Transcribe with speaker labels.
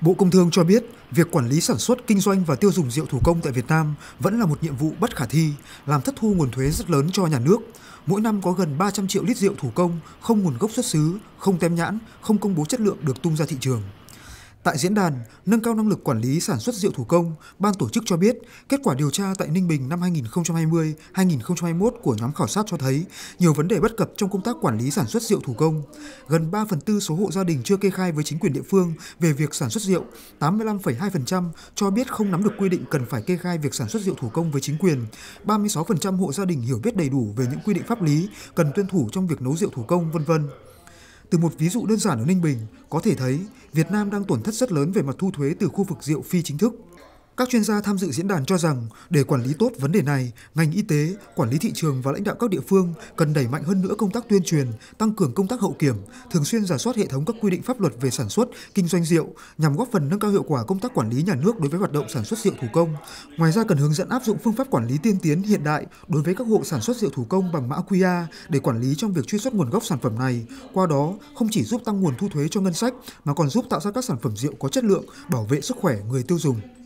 Speaker 1: Bộ Công Thương cho biết, việc quản lý sản xuất, kinh doanh và tiêu dùng rượu thủ công tại Việt Nam vẫn là một nhiệm vụ bất khả thi, làm thất thu nguồn thuế rất lớn cho nhà nước. Mỗi năm có gần 300 triệu lít rượu thủ công, không nguồn gốc xuất xứ, không tem nhãn, không công bố chất lượng được tung ra thị trường. Tại diễn đàn Nâng cao năng lực quản lý sản xuất rượu thủ công, ban tổ chức cho biết kết quả điều tra tại Ninh Bình năm 2020-2021 của nhóm khảo sát cho thấy nhiều vấn đề bất cập trong công tác quản lý sản xuất rượu thủ công. Gần 3 phần tư số hộ gia đình chưa kê khai với chính quyền địa phương về việc sản xuất rượu, 85,2% cho biết không nắm được quy định cần phải kê khai việc sản xuất rượu thủ công với chính quyền, 36% hộ gia đình hiểu biết đầy đủ về những quy định pháp lý cần tuân thủ trong việc nấu rượu thủ công, vân vân. Từ một ví dụ đơn giản ở Ninh Bình, có thể thấy Việt Nam đang tổn thất rất lớn về mặt thu thuế từ khu vực rượu phi chính thức. Các chuyên gia tham dự diễn đàn cho rằng để quản lý tốt vấn đề này, ngành y tế, quản lý thị trường và lãnh đạo các địa phương cần đẩy mạnh hơn nữa công tác tuyên truyền, tăng cường công tác hậu kiểm, thường xuyên giả soát hệ thống các quy định pháp luật về sản xuất, kinh doanh rượu nhằm góp phần nâng cao hiệu quả công tác quản lý nhà nước đối với hoạt động sản xuất rượu thủ công. Ngoài ra cần hướng dẫn áp dụng phương pháp quản lý tiên tiến hiện đại đối với các hộ sản xuất rượu thủ công bằng mã QR để quản lý trong việc truy xuất nguồn gốc sản phẩm này. Qua đó không chỉ giúp tăng nguồn thu thuế cho ngân sách mà còn giúp tạo ra các sản phẩm rượu có chất lượng, bảo vệ sức khỏe người tiêu dùng.